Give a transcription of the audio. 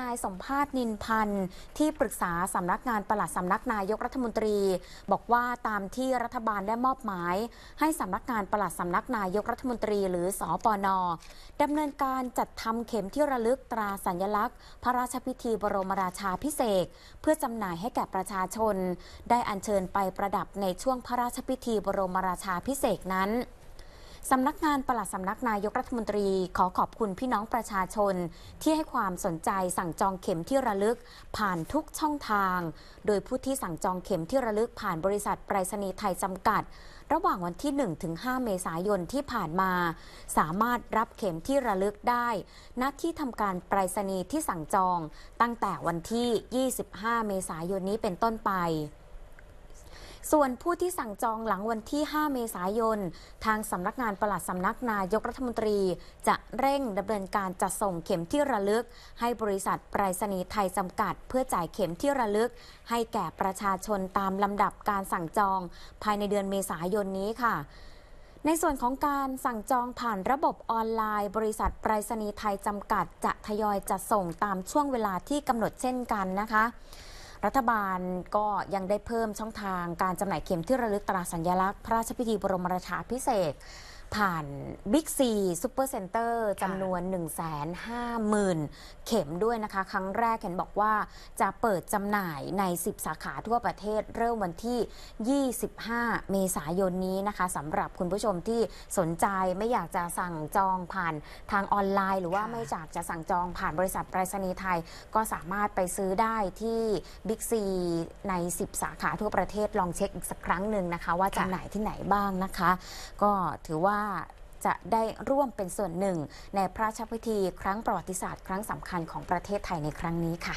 นายสมภาษณ์นินพันธ์ที่ปรึกษาสำนักงานปลัดสำนักนายกรัฐมนตรี บอกว่าตามที่รัฐบาลได้มอบหมาย ให้สำนักงานปลัดสำนักนายกรัฐมนตรี หรือสอปอนอดำเนินการจัดทำเข็มที่ระลึกตราสัญลักษณ์ พระราชพิธีบรมราชาพิเศษเพื่อจำหน่ายให้แก่ประชาชน ได้อัญเชิญไปประดับในช่วงพระราชพิธีบรมราชาพิเศษนั้นสำนักงานปลัดสำนักนายกรัฐมนตรีขอขอบคุณพี่น้องประชาชน ที่ให้ความสนใจสั่งจองเข็มที่ระลึกผ่านทุกช่องทาง โดยผู้ที่สั่งจองเข็มที่ระลึกผ่านบริษัทไปรษณีย์ไทยจำกัด ระหว่างวันที่1-5เมษายนที่ผ่านมาสามารถรับเข็มที่ระลึกได้ณที่ทำการไปรษณีย์ที่สั่งจองตั้งแต่วันที่ 25 เมษายนนี้เป็นต้นไปส่วนผู้ที่สั่งจองหลังวันที่ 5 เมษายน ทางสำนักงานปลัดสำนักนายกรัฐมนตรีจะเร่งดำเนินการจัดส่งเข็มที่ระลึก ให้บริษัทไปรษณีย์ไทยจำกัด เพื่อจ่ายเข็มที่ระลึก ให้แก่ประชาชนตามลำดับการสั่งจองภายในเดือนเมษายนนี้ค่ะ ในส่วนของการสั่งจองผ่านระบบออนไลน์ บริษัทไปรษณีย์ไทยจำกัดจะทยอยจัดส่งตามช่วงเวลาที่กำหนดเช่นกันนะคะรัฐบาลก็ยังได้เพิ่มช่องทางการจำหน่ายเข็มที่ระลึกตราสัญลักษณ์ พระราชพิธีบรมราชาพิเศษผ่านบิ๊กซีซูเปอร์เซ็นเตอร์จำนวน 150,000 เข็มด้วยนะคะ ครั้งแรกเห็นบอกว่าจะเปิดจำหน่ายใน 10 สาขาทั่วประเทศเริ่มวันที่ 25 เมษายนนี้นะคะสำหรับคุณผู้ชมที่สนใจไม่อยากจะสั่งจองผ่านทางออนไลน์ หรือว่าไม่อยากจะสั่งจองผ่านบริษัทไปรษณีย์ไทย ก็สามารถไปซื้อได้ที่บิ๊กซีใน 10 สาขาทั่วประเทศ ลองเช็คอีกสักครั้งหนึ่งนะคะว่าจำหน่ายที่ไหนบ้างนะคะ ก็ถือว่าาจะได้ร่วมเป็นส่วนหนึ่งในพระราชพิธีครั้งประวัติศาสตร์ครั้งสำคัญของประเทศไทยในครั้งนี้ค่ะ